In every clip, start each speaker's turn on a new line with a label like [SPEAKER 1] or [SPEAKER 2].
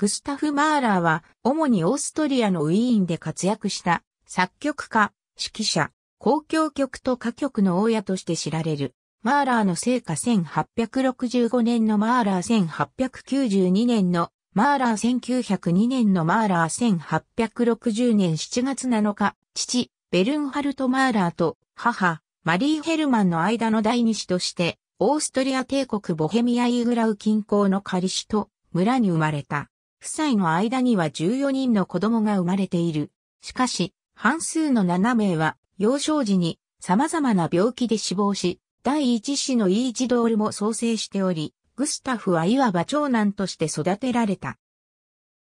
[SPEAKER 1] グスタフ・マーラーは、主にオーストリアのウィーンで活躍した、作曲家、指揮者、公共曲と歌曲の家として知られる。マーラーの成果1865年のマーラー1892年のマーラー1902年のマーラー1860年7月7日、父、ベルンハルト・マーラーと母、マリー・ヘルマンの間の第二子として、オーストリア帝国ボヘミア・イーグラウ近郊のカリシと村に生まれた。夫妻の間には14人の子供が生まれている。しかし、半数の7名は幼少時に様々な病気で死亡し、第一子のイージドールも創生しており、グスタフはいわば長男として育てられた。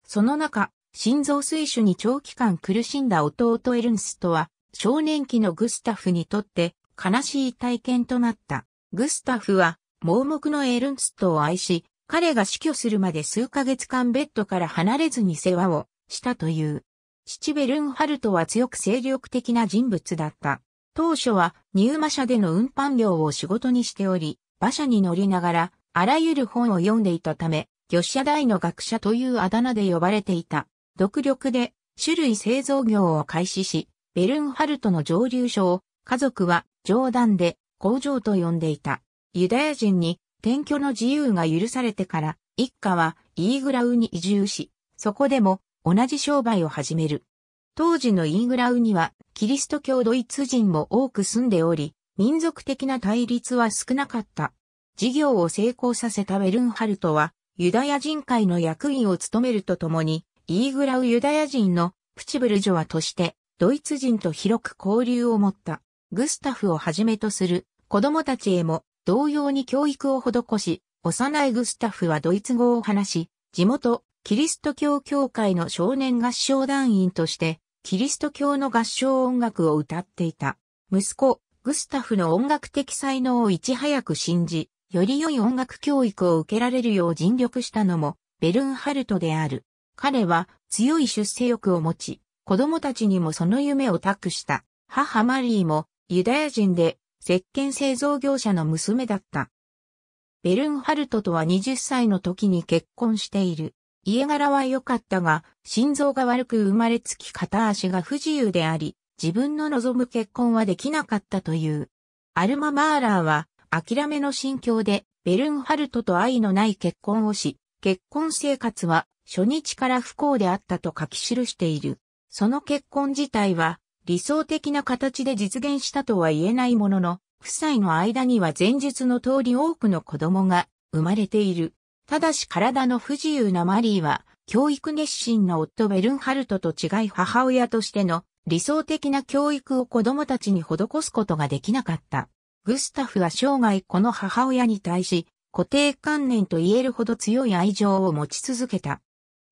[SPEAKER 1] その中、心臓水腫に長期間苦しんだ弟エルンストは、少年期のグスタフにとって悲しい体験となった。グスタフは盲目のエルンストを愛し、彼が死去するまで数ヶ月間ベッドから離れずに世話をしたという。父ベルンハルトは強く精力的な人物だった。当初は入馬車での運搬業を仕事にしており、馬車に乗りながらあらゆる本を読んでいたため、魚車大の学者というあだ名で呼ばれていた。独力で種類製造業を開始し、ベルンハルトの蒸留所を家族は冗談で工場と呼んでいた。ユダヤ人に転居の自由が許されてから、一家はイーグラウに移住し、そこでも同じ商売を始める。当時のイーグラウにはキリスト教ドイツ人も多く住んでおり、民族的な対立は少なかった。事業を成功させたウェルンハルトは、ユダヤ人会の役員を務めるとともに、イーグラウユダヤ人のプチブルジョアとして、ドイツ人と広く交流を持った、グスタフをはじめとする子供たちへも同様に教育を施し、幼いグスタフはドイツ語を話し、地元、キリスト教協会の少年合唱団員として、キリスト教の合唱音楽を歌っていた。息子、グスタフの音楽的才能をいち早く信じ、より良い音楽教育を受けられるよう尽力したのも、ベルンハルトである。彼は強い出世欲を持ち、子供たちにもその夢を託した。母マリーもユダヤ人で石鹸製造業者の娘だった。ベルンハルトとは20歳の時に結婚している。家柄は良かったが、心臓が悪く生まれつき片足が不自由であり、自分の望む結婚はできなかったという。アルマ・マーラーは、諦めの心境で、ベルンハルトと愛のない結婚をし、結婚生活は初日から不幸であったと書き記している。その結婚自体は、理想的な形で実現したとは言えないものの、夫妻の間には前述の通り多くの子供が生まれている。ただし体の不自由なマリーは、教育熱心な夫ベルンハルトと違い母親としての理想的な教育を子供たちに施すことができなかった。グスタフは生涯この母親に対し、固定観念と言えるほど強い愛情を持ち続けた。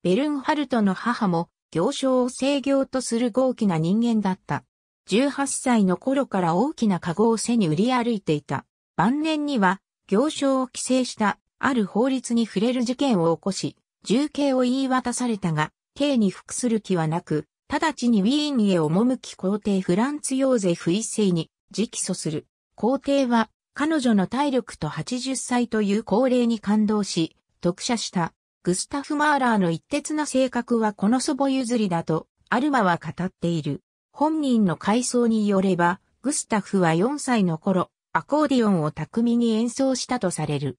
[SPEAKER 1] ベルンハルトの母も行商を制業とする豪気な人間だった。18歳の頃から大きな籠を背に売り歩いていた。晩年には、行商を規制したある法律に触れる事件を起こし、重刑を言い渡されたが、刑に服する気はなく、直ちにウィーンへ赴き皇帝フランツ・ヨーゼフ一世に直訴する。皇帝は彼女の体力と80歳という高齢に感動し、読者したグスタフ・マーラーの一徹な性格はこの祖母譲りだと、アルマは語っている。本人の回想によれば、グスタフは4歳の頃、アコーディオンを巧みに演奏したとされる。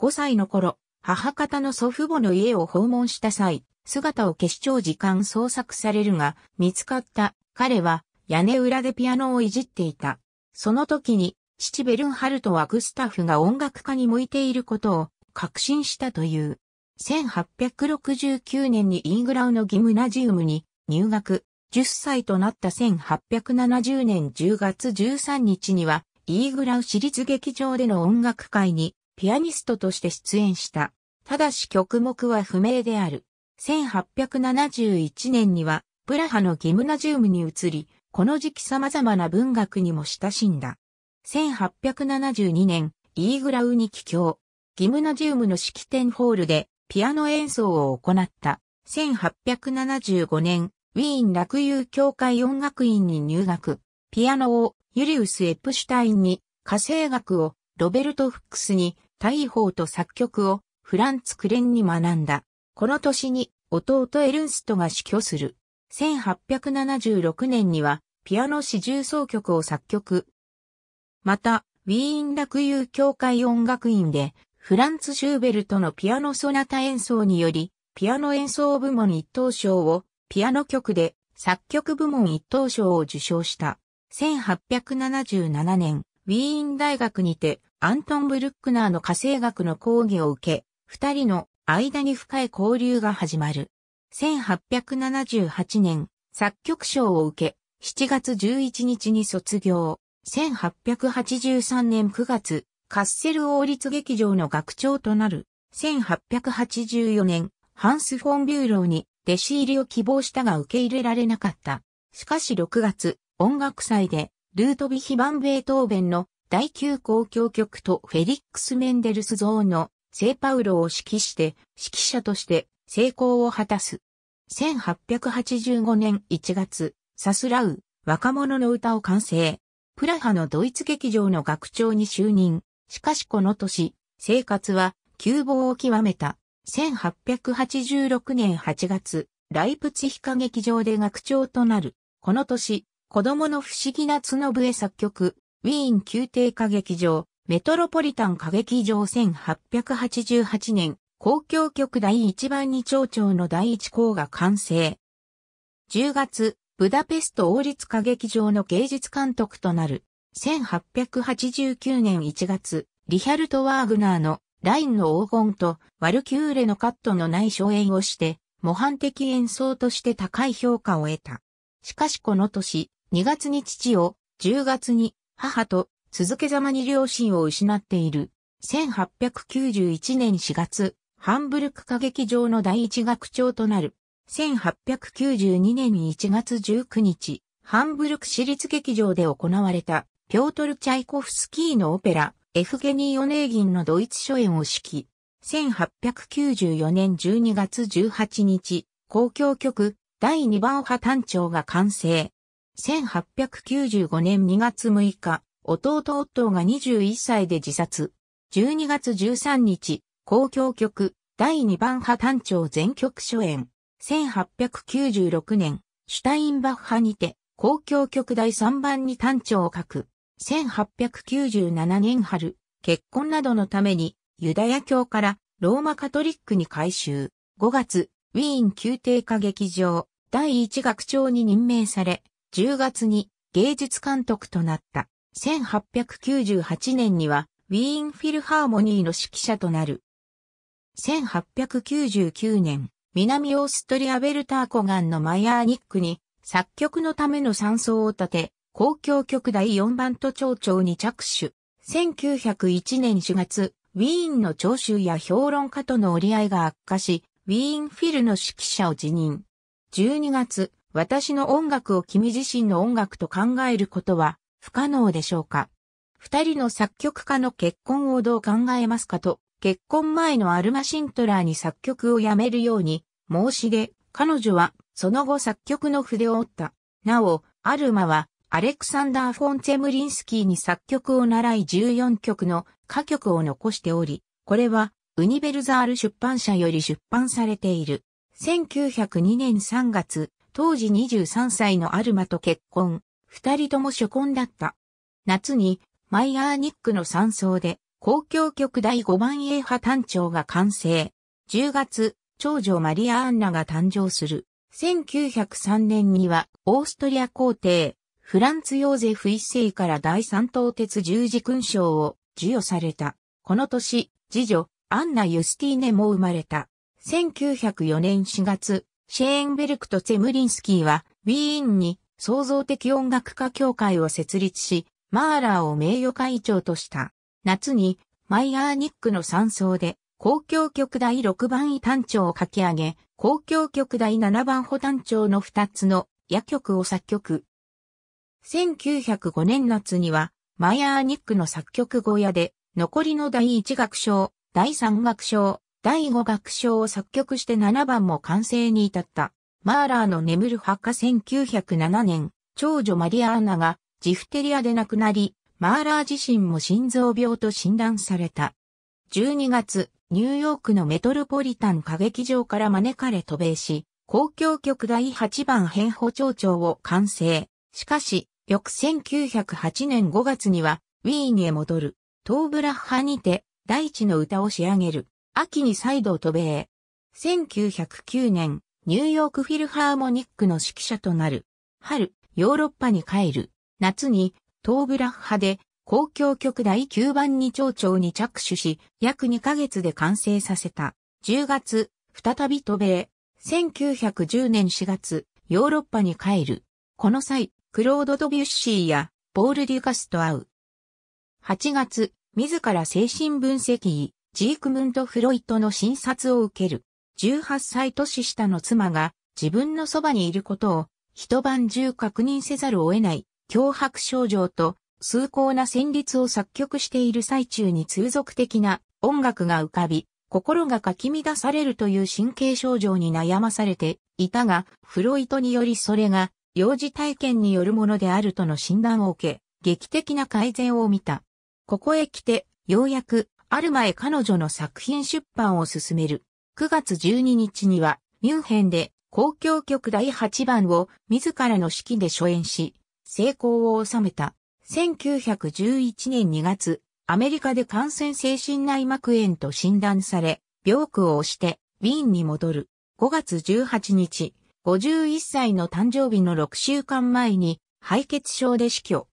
[SPEAKER 1] 5歳の頃、母方の祖父母の家を訪問した際、姿を消し長時間捜索されるが、見つかった彼は屋根裏でピアノをいじっていた。その時に、父ベルンハルトはグスタフが音楽家に向いていることを確信したという。1869年にイーグラウのギムナジウムに入学、10歳となった1870年10月13日には、イーグラウ私立劇場での音楽会にピアニストとして出演した。ただし曲目は不明である。1871年には、プラハのギムナジウムに移り、この時期様々な文学にも親しんだ。1872年、イーグラウに帰郷。ギムナジウムの式典ホールでピアノ演奏を行った。1875年、ウィーン楽友協会音楽院に入学。ピアノをユリウス・エプシュタインに、火星学をロベルト・フックスに、大砲と作曲をフランツ・クレンに学んだ。この年に弟エルンストが死去する。1876年にはピアノ四重奏曲を作曲。また、ウィーン楽友協会音楽院でフランツ・シューベルトのピアノソナタ演奏により、ピアノ演奏部門一等賞を、ピアノ曲で作曲部門一等賞を受賞した。1877年、ウィーン大学にて、アントン・ブルックナーの火星学の講義を受け、二人の間に深い交流が始まる。1878年、作曲賞を受け、7月11日に卒業。1883年9月、カッセル王立劇場の学長となる、1884年、ハンス・フォン・ビューローに弟子入りを希望したが受け入れられなかった。しかし6月、音楽祭で、ルートビヒバンベートーベンの第9交響曲とフェリックス・メンデルス像の聖パウロを指揮して、指揮者として成功を果たす。1885年1月、サスラウ、若者の歌を完成。プラハのドイツ劇場の学長に就任。しかしこの年、生活は窮乏を極めた。1886年8月、ライプツヒカ劇場で学長となる。この年、子供の不思議な角笛作曲、ウィーン宮廷歌劇場、メトロポリタン歌劇場1888年、公共曲第1番に長の第1項が完成。10月、ブダペスト王立歌劇場の芸術監督となる。1889年1月、リヒャルト・ワーグナーのラインの黄金とワルキューレのカットのない荘園をして、模範的演奏として高い評価を得た。しかしこの年、2月に父を、10月に母と続けざまに両親を失っている。1891年4月、ハンブルク歌劇場の第一楽長となる。1892年1月19日、ハンブルク市立劇場で行われたピョートル・チャイコフスキーのオペラ、エフゲニー・オネーギンのドイツ初演を指揮。1894年12月18日、公共曲、第2番派単調が完成。1895年2月6日、弟夫が21歳で自殺。12月13日、公共曲、第2番派単調全曲初演。1896年、シュタインバッハにて、公共曲第3番に単調を書く。1897年春、結婚などのためにユダヤ教からローマカトリックに改修。5月、ウィーン宮廷歌劇場第一楽長に任命され、10月に芸術監督となった。1898年にはウィーンフィルハーモニーの指揮者となる。1899年、南オーストリアベルターコガンのマヤーニックに作曲のための山荘を建て、公共局第4番と長に着手。1901年4月、ウィーンの聴衆や評論家との折り合いが悪化し、ウィーンフィルの指揮者を辞任。12月、私の音楽を君自身の音楽と考えることは不可能でしょうか。二人の作曲家の結婚をどう考えますかと、結婚前のアルマ・シントラーに作曲をやめるように申し出、彼女はその後作曲の筆を折った。なお、アルマはアレクサンダー・フォン・ゼェムリンスキーに作曲を習い14曲の歌曲を残しており、これはウニベルザール出版社より出版されている。1902年3月、当時23歳のアルマと結婚、二人とも初婚だった。夏にマイアーニックの山荘で公共局第5番映派単調が完成。10月、長女マリア・アンナが誕生する。1903年にはオーストリア皇帝、フランツ・ヨーゼフ一世から第三等鉄十字勲章を授与された。この年、次女、アンナ・ユスティーネも生まれた。1904年4月、シェーンベルクとツェムリンスキーは、ウィーンに創造的音楽家協会を設立し、マーラーを名誉会長とした。夏に、マイアーニックの山荘で、公共局第6番位単調を書き上げ、公共局第7番補単調の2つの夜曲を作曲、1905年夏には、マイアーニックの作曲小屋で、残りの第1楽章、第3楽章、第5楽章を作曲して7番も完成に至った。マーラーの眠る墓1907年、長女マリアーナがジフテリアで亡くなり、マーラー自身も心臓病と診断された。12月、ニューヨークのメトロポリタン歌劇場から招かれ渡米し、公共曲第8番変歩長調を完成。しかし、翌1908年5月には、ウィーンへ戻る。トーブラッハにて、大地の歌を仕上げる。秋に再度渡米。1909年、ニューヨークフィルハーモニックの指揮者となる。春、ヨーロッパに帰る。夏に、トーブラッハで、公共局第9番に町長に着手し、約2ヶ月で完成させた。10月、再び渡米。1910年4月、ヨーロッパに帰る。この際、クロード・ドビュッシーやポール・デュカスと会う。8月、自ら精神分析医、ジークムント・フロイトの診察を受ける。18歳年下の妻が自分のそばにいることを一晩中確認せざるを得ない脅迫症状と崇高な旋律を作曲している最中に通俗的な音楽が浮かび、心がかき乱されるという神経症状に悩まされていたが、フロイトによりそれが幼児体験によるものであるとの診断を受け、劇的な改善を見た。ここへ来て、ようやく、ある前彼女の作品出版を進める。9月12日には、ミュンヘンで、公共曲第8番を自らの指揮で初演し、成功を収めた。1911年2月、アメリカで感染精神内膜炎と診断され、病苦を押して、ウィーンに戻る。5月18日、51歳の誕生日の6週間前に敗血症で死去。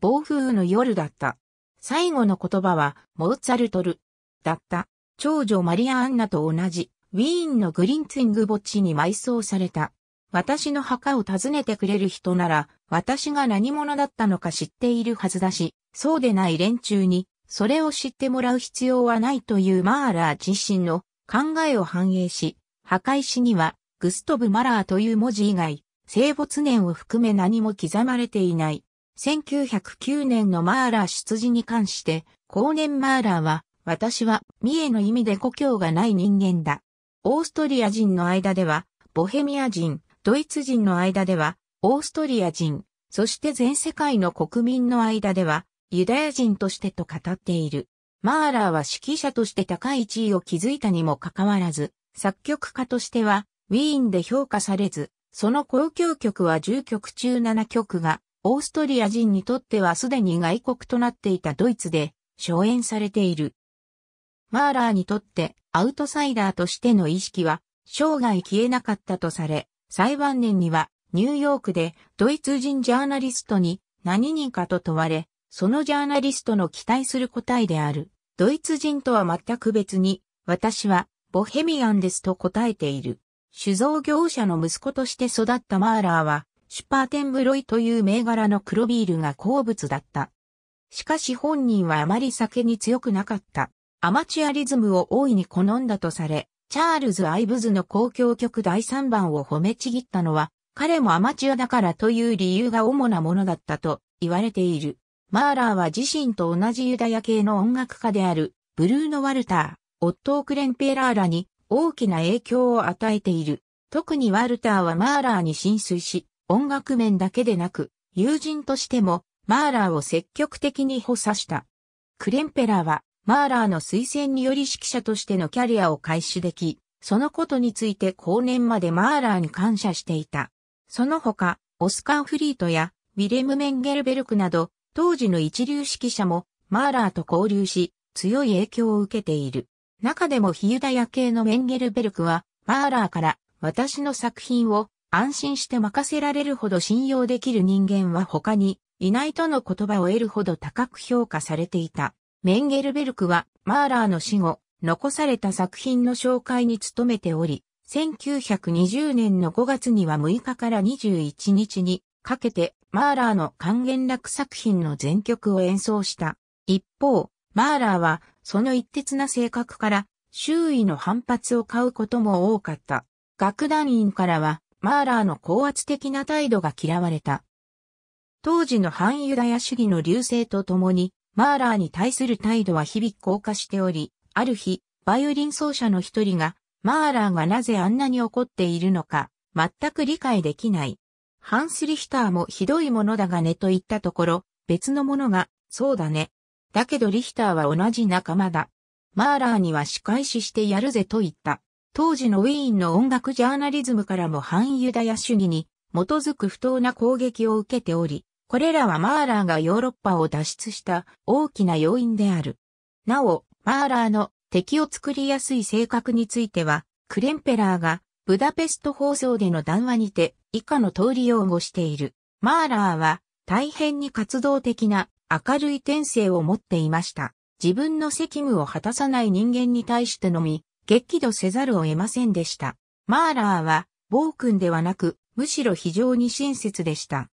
[SPEAKER 1] 暴風雨の夜だった。最後の言葉は、モーツァルトル。だった。長女マリア・アンナと同じ、ウィーンのグリンツィング墓地に埋葬された。私の墓を訪ねてくれる人なら、私が何者だったのか知っているはずだし、そうでない連中に、それを知ってもらう必要はないというマーラー自身の考えを反映し、墓石にはグストブ・マラーという文字以外、生没年を含め何も刻まれていない。1909年のマーラー出自に関して、後年マーラーは、私は、三重の意味で故郷がない人間だ。オーストリア人の間では、ボヘミア人、ドイツ人の間では、オーストリア人、そして全世界の国民の間では、ユダヤ人としてと語っている。マーラーは指揮者として高い地位を築いたにもかかわらず、作曲家としては、ウィーンで評価されず、その交響曲は10曲中7曲が、オーストリア人にとってはすでに外国となっていたドイツで、荘演されている。マーラーにとってアウトサイダーとしての意識は生涯消えなかったとされ、裁判年にはニューヨークでドイツ人ジャーナリストに何人かと問われ、そのジャーナリストの期待する答えである。ドイツ人とは全く別に、私はボヘミアンですと答えている。酒造業者の息子として育ったマーラーは、シュパーテンブロイという銘柄の黒ビールが好物だった。しかし本人はあまり酒に強くなかった。アマチュアリズムを大いに好んだとされ、チャールズ・アイブズの公共曲第3番を褒めちぎったのは、彼もアマチュアだからという理由が主なものだったと言われている。マーラーは自身と同じユダヤ系の音楽家である、ブルーノ・ワルター、オットー・クレンペーラーラに大きな影響を与えている。特にワルターはマーラーに浸水し、音楽面だけでなく、友人としても、マーラーを積極的に補佐した。クレンペラーは、マーラーの推薦により指揮者としてのキャリアを開始でき、そのことについて後年までマーラーに感謝していた。その他、オスカン・フリートや、ウィレム・メンゲルベルクなど、当時の一流指揮者も、マーラーと交流し、強い影響を受けている。中でもヒユダヤ系のメンゲルベルクは、マーラーから私の作品を安心して任せられるほど信用できる人間は他にいないとの言葉を得るほど高く評価されていた。メンゲルベルクはマーラーの死後、残された作品の紹介に努めており、1920年の5月には6日から21日にかけてマーラーの還元楽作品の全曲を演奏した。一方、マーラーはその一徹な性格から、周囲の反発を買うことも多かった。楽団員からは、マーラーの高圧的な態度が嫌われた。当時の反ユダヤ主義の流星とともに、マーラーに対する態度は日々降下しており、ある日、バイオリン奏者の一人が、マーラーがなぜあんなに怒っているのか、全く理解できない。ハンス・リヒターもひどいものだがねと言ったところ、別のものが、そうだね、だけどリヒターは同じ仲間だ。マーラーには仕返ししてやるぜと言った。当時のウィーンの音楽ジャーナリズムからも反ユダヤ主義に基づく不当な攻撃を受けており、これらはマーラーがヨーロッパを脱出した大きな要因である。なお、マーラーの敵を作りやすい性格については、クレンペラーがブダペスト放送での談話にて以下の通り擁護している。マーラーは大変に活動的な明るい天性を持っていました。自分の責務を果たさない人間に対してのみ、激怒せざるを得ませんでした。マーラーは、暴君ではなく、むしろ非常に親切でした。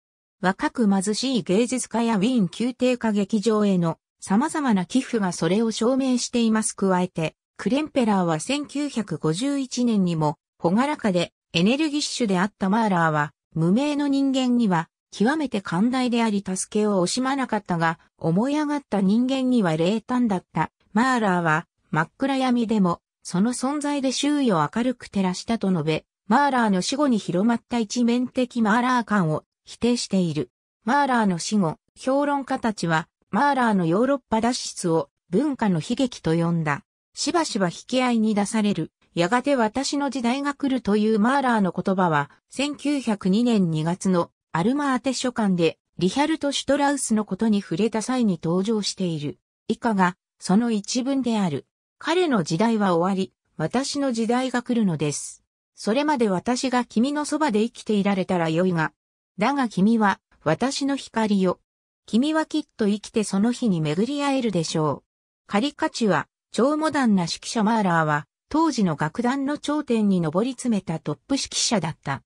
[SPEAKER 1] 若く貧しい芸術家やウィーン宮廷歌劇場への様々な寄付がそれを証明しています。加えて、クレンペラーは1951年にも、ほがらかでエネルギッシュであったマーラーは、無名の人間には極めて寛大であり助けを惜しまなかったが、思い上がった人間には冷淡だった。マーラーは、真っ暗闇でも、その存在で周囲を明るく照らしたと述べ、マーラーの死後に広まった一面的マーラー感を否定している。マーラーの死後、評論家たちは、マーラーのヨーロッパ脱出を文化の悲劇と呼んだ。しばしば引き合いに出される。やがて私の時代が来るというマーラーの言葉は、1902年2月のアルマーテ書館でリヒャルト・シュトラウスのことに触れた際に登場している。以下がその一文である。彼の時代は終わり、私の時代が来るのです。それまで私が君のそばで生きていられたらよいが。だが君は私の光よ。君はきっと生きてその日に巡り会えるでしょう。カリカチュア、超モダンな指揮者マーラーは、当時の楽団の頂点に上り詰めたトップ指揮者だった。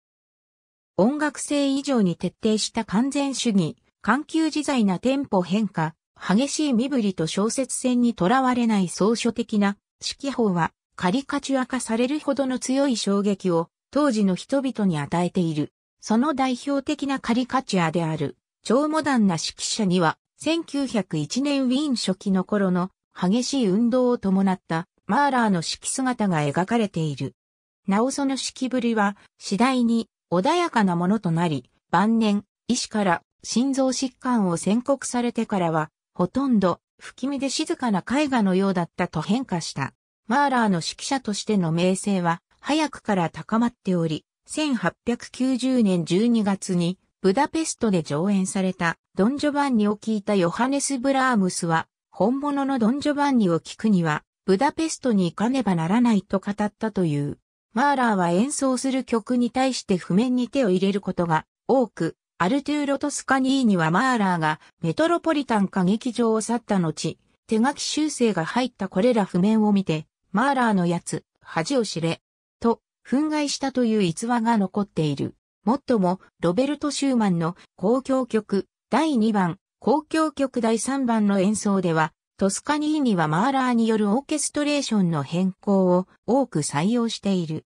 [SPEAKER 1] 音楽性以上に徹底した完全主義、緩急自在なテンポ変化、激しい身振りと小説戦にとらわれない草書的な指揮法はカリカチュア化されるほどの強い衝撃を当時の人々に与えている。その代表的なカリカチュアである超モダンな指揮者には1901年ウィーン初期の頃の激しい運動を伴ったマーラーの指揮姿が描かれている。なおその指揮ぶりは次第に穏やかなものとなり、晩年、医師から心臓疾患を宣告されてからは、ほとんど不気味で静かな絵画のようだったと変化した。マーラーの指揮者としての名声は早くから高まっており、1890年12月にブダペストで上演されたドンジョバンニを聞いたヨハネス・ブラームスは、本物のドンジョバンニを聞くには、ブダペストに行かねばならないと語ったという。マーラーは演奏する曲に対して譜面に手を入れることが多く、アルトゥーロ・トスカニーニはマーラーがメトロポリタン歌劇場を去った後、手書き修正が入ったこれら譜面を見て、マーラーのやつ、恥を知れ、と、憤慨したという逸話が残っている。もっとも、ロベルト・シューマンの公共曲第2番、公共曲第3番の演奏では、トスカニーニはマーラーによるオーケストレーションの変更を多く採用している。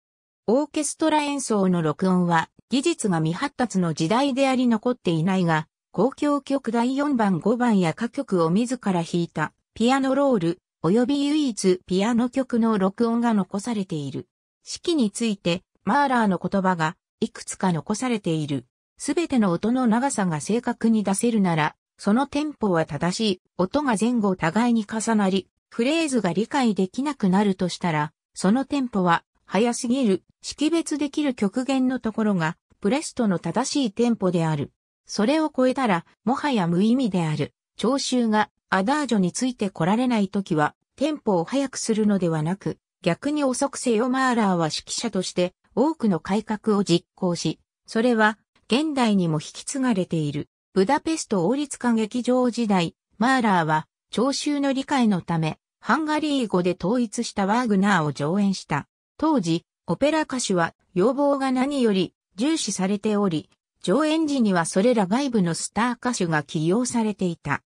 [SPEAKER 1] オーケストラ演奏の録音は技術が未発達の時代であり残っていないが、公共曲第4番5番や歌曲を自ら弾いたピアノロール及び唯一ピアノ曲の録音が残されている。式についてマーラーの言葉がいくつか残されている。すべての音の長さが正確に出せるならそのテンポは正しい、音が前後互いに重なり、フレーズが理解できなくなるとしたら、そのテンポは、早すぎる、識別できる極限のところが、プレストの正しいテンポである。それを超えたら、もはや無意味である。聴衆が、アダージョについて来られないときは、テンポを速くするのではなく、逆に遅くせよマーラーは指揮者として、多くの改革を実行し、それは、現代にも引き継がれている。ブダペスト王立歌劇場時代、マーラーは、聴衆の理解のため、ハンガリー語で統一したワーグナーを上演した。当時、オペラ歌手は要望が何より重視されており、上演時にはそれら外部のスター歌手が起用されていた。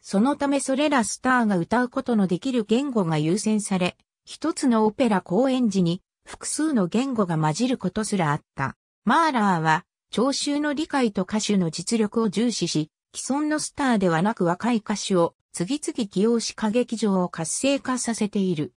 [SPEAKER 1] そのためそれらスターが歌うことのできる言語が優先され、一つのオペラ公演時に複数の言語が混じることすらあった。マーラーは聴衆の理解と歌手の実力を重視し、既存のスターではなく若い歌手を次々起用し歌劇場を活性化させている。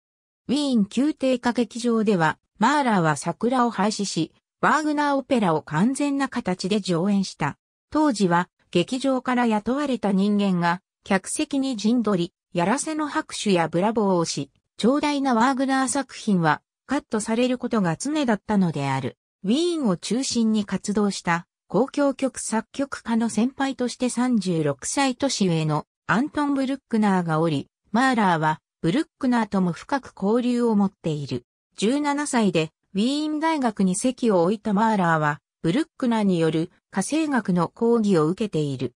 [SPEAKER 1] ウィーン宮廷歌劇場では、マーラーは桜を廃止し、ワーグナーオペラを完全な形で上演した。当時は、劇場から雇われた人間が、客席に陣取り、やらせの拍手やブラボーをし、長大なワーグナー作品は、カットされることが常だったのである。ウィーンを中心に活動した公共曲作曲家の先輩として36歳年上のアントン・ブルックナーがおり、マーラーはブルックナーとも深く交流を持っている。17歳でウィーン大学に席を置いたマーラーは、ブルックナーによる火星学の講義を受けている。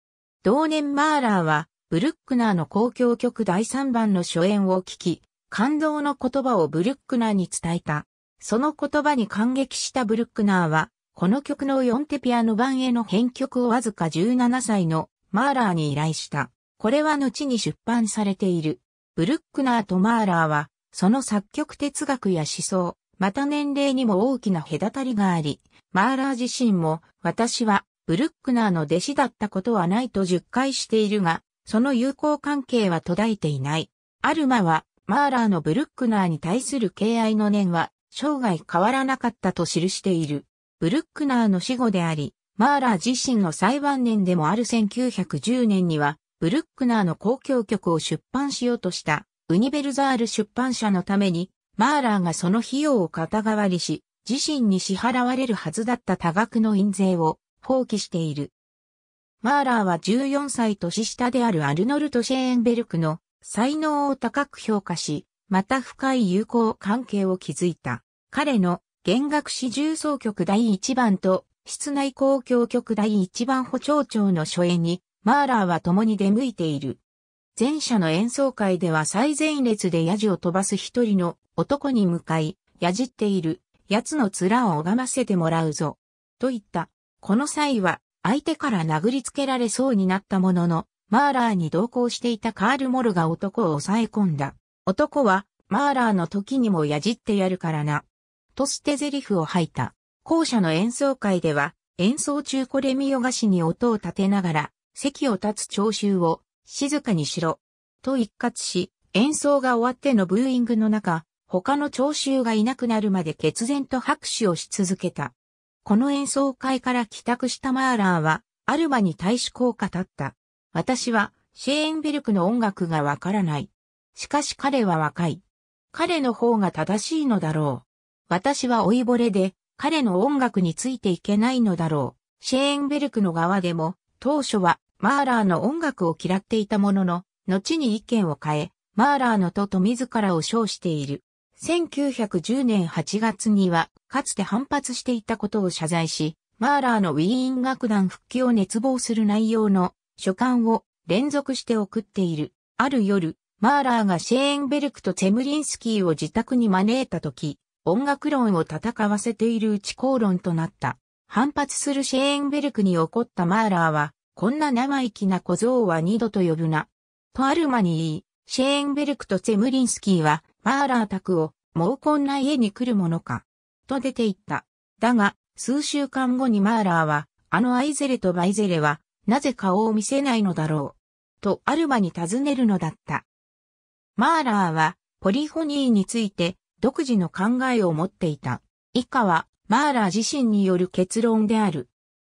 [SPEAKER 1] 同年マーラーは、ブルックナーの公共曲第3番の初演を聞き、感動の言葉をブルックナーに伝えた。その言葉に感激したブルックナーは、この曲の4手ピアノ版への編曲をわずか17歳のマーラーに依頼した。これは後に出版されている。ブルックナーとマーラーは、その作曲哲学や思想、また年齢にも大きな隔たりがあり、マーラー自身も、私は、ブルックナーの弟子だったことはないと10回しているが、その友好関係は途絶えていない。アルマは、マーラーのブルックナーに対する敬愛の念は、生涯変わらなかったと記している。ブルックナーの死後であり、マーラー自身の裁判年でもある1910年には、ブルックナーの公共曲を出版しようとした、ウニベルザール出版社のために、マーラーがその費用を肩代わりし、自身に支払われるはずだった多額の印税を放棄している。マーラーは14歳年下であるアルノルト・シェーンベルクの才能を高く評価し、また深い友好関係を築いた。彼の弦楽四重奏曲第1番と室内交響曲第1番補聴長の初演に、マーラーは共に出向いている。前者の演奏会では最前列でヤジを飛ばす一人の男に向かい、やじっている、奴の面を拝ませてもらうぞ。と言った。この際は、相手から殴りつけられそうになったものの、マーラーに同行していたカール・モルが男を抑え込んだ。男は、マーラーの時にもやじってやるからな、と捨て台詞を吐いた。校舎の演奏会では、演奏中コレミヨガ子に音を立てながら、席を立つ聴衆を、静かにしろ。と一括し、演奏が終わってのブーイングの中、他の聴衆がいなくなるまで決然と拍手をし続けた。この演奏会から帰宅したマーラーは、アルバに対し効果立った。私は、シェーンベルクの音楽がわからない。しかし彼は若い。彼の方が正しいのだろう。私は老いぼれで、彼の音楽についていけないのだろう。シェーンベルクの側でも、当初はマーラーの音楽を嫌っていたものの、後に意見を変え、マーラーのとと自らを称している。1910年8月には、かつて反発していたことを謝罪し、マーラーのウィーン楽団復帰を熱望する内容の書簡を連続して送っている。ある夜、マーラーがシェーンベルクとチェムリンスキーを自宅に招いた時、音楽論を戦わせているうち口論となった。反発するシェーンベルクに怒ったマーラーは、こんな生意気な小僧は二度と呼ぶな。とアルマに言い、シェーンベルクとゼムリンスキーは、マーラー宅を、もうこんな家に来るものか。と出て行った。だが、数週間後にマーラーは、あのアイゼレとバイゼレは、なぜ顔を見せないのだろう。とアルマに尋ねるのだった。マーラーは、ポリフォニーについて、独自の考えを持っていた。以下は、マーラー自身による結論である。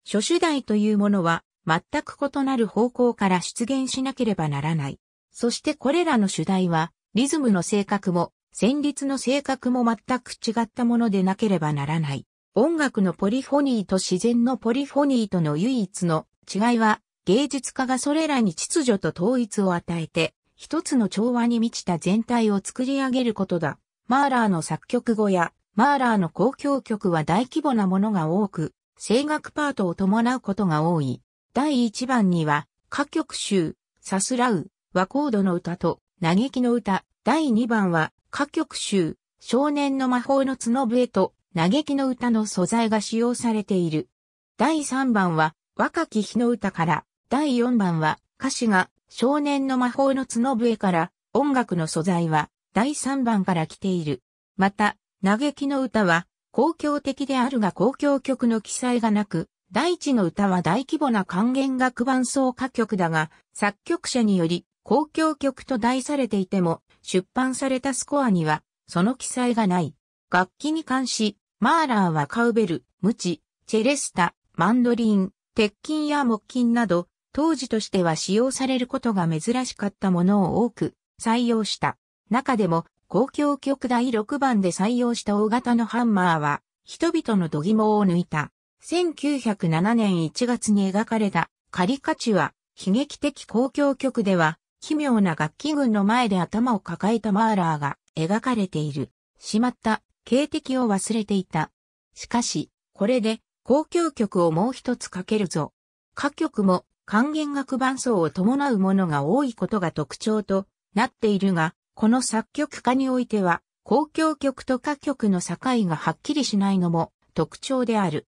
[SPEAKER 1] 諸主題というものは、全く異なる方向から出現しなければならない。そしてこれらの主題は、リズムの性格も、旋律の性格も全く違ったものでなければならない。音楽のポリフォニーと自然のポリフォニーとの唯一の違いは、芸術家がそれらに秩序と統一を与えて、一つの調和に満ちた全体を作り上げることだ。マーラーの作曲後や、マーラーの交響曲は大規模なものが多く、声楽パートを伴うことが多い。第1番には、歌曲集、さすらう、和コードの歌と、嘆きの歌。第2番は、歌曲集、少年の魔法の角笛と、嘆きの歌の素材が使用されている。第3番は、若き日の歌から、第4番は、歌詞が、少年の魔法の角笛から、音楽の素材は、第3番から来ている。また、嘆きの歌は、公共的であるが公共曲の記載がなく、第一の歌は大規模な還元楽伴奏歌曲だが、作曲者により、公共曲と題されていても、出版されたスコアには、その記載がない。楽器に関し、マーラーはカウベル、ムチ、チェレスタ、マンドリン、鉄筋や木琴など、当時としては使用されることが珍しかったものを多く採用した。中でも、公共局第6番で採用した大型のハンマーは、人々の度肝を抜いた。1907年1月に描かれた、カリカチュア、悲劇的公共曲では、奇妙な楽器群の前で頭を抱えたマーラーが描かれている。しまった、警笛を忘れていた。しかし、これで、公共曲をもう一つかけるぞ。歌曲も、管弦楽伴奏を伴うものが多いことが特徴となっているが、この作曲家においては、公共曲と歌曲の境がはっきりしないのも特徴である。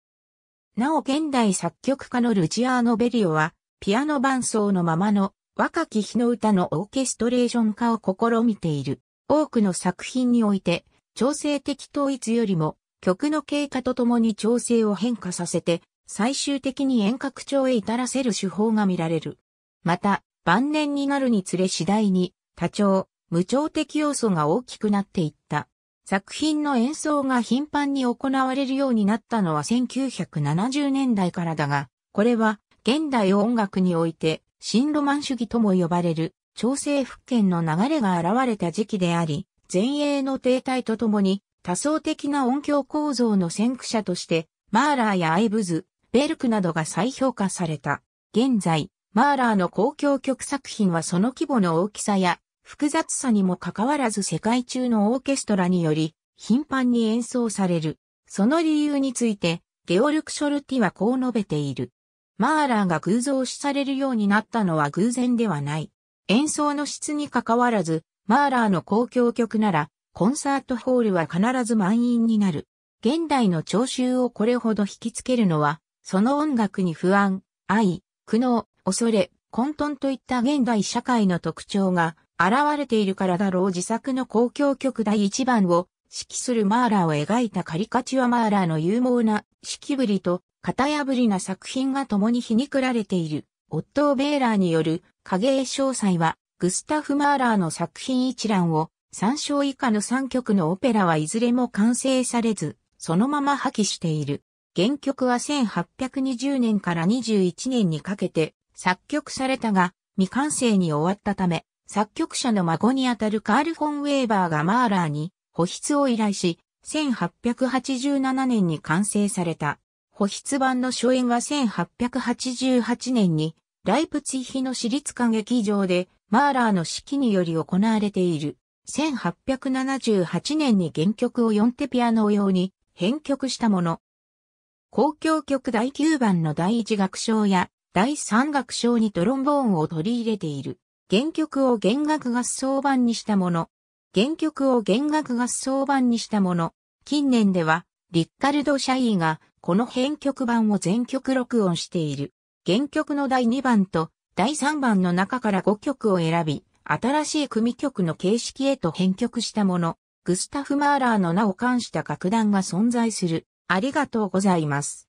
[SPEAKER 1] なお現代作曲家のルジアーノ・ベリオは、ピアノ伴奏のままの若き日の歌のオーケストレーション化を試みている。多くの作品において、調整的統一よりも曲の経過とともに調整を変化させて、最終的に遠隔調へ至らせる手法が見られる。また、晩年になるにつれ次第に、多調、無調的要素が大きくなっていった。作品の演奏が頻繁に行われるようになったのは1970年代からだが、これは現代音楽において新ロマン主義とも呼ばれる調整復権の流れが現れた時期であり、前衛の停滞とともに多層的な音響構造の先駆者として、マーラーやアイブズ、ベルクなどが再評価された。現在、マーラーの公共曲作品はその規模の大きさや複雑さにもかかわらず世界中のオーケストラにより頻繁に演奏される。その理由について、ゲオルク・ショルティはこう述べている。マーラーが偶像視されるようになったのは偶然ではない。演奏の質にかかわらず、マーラーの公共曲なら、コンサートホールは必ず満員になる。現代の聴衆をこれほど引きつけるのは、その音楽に不安、愛、苦悩、恐れ、混沌といった現代社会の特徴が現れているからだろう自作の公共曲第一番を指揮するマーラーを描いたカリカチュアマーラーの勇猛な指揮ぶりと型破りな作品が共に皮肉られている。オットー・ベーラーによる影絵詳細はグスタフ・マーラーの作品一覧を参照以下の3曲のオペラはいずれも完成されず、そのまま破棄している。原曲は1820年から21年にかけて作曲されたが未完成に終わったため、作曲者の孫にあたるカール・フォン・ウェーバーがマーラーに保筆を依頼し、1887年に完成された。保筆版の初演は1888年に、ライプツィヒの私立歌劇場で、マーラーの指揮により行われている。1878年に原曲を4手ピアノ用に編曲したもの。公共曲第9番の第1楽章や第3楽章にトロンボーンを取り入れている。原曲を弦楽合奏版にしたもの。原曲を弦楽合奏版にしたもの。近年では、リッカルド・シャイが、この編曲版を全曲録音している。原曲の第2番と第3番の中から5曲を選び、新しい組曲の形式へと編曲したもの。グスタフ・マーラーの名を冠した楽団が存在する。ありがとうございます。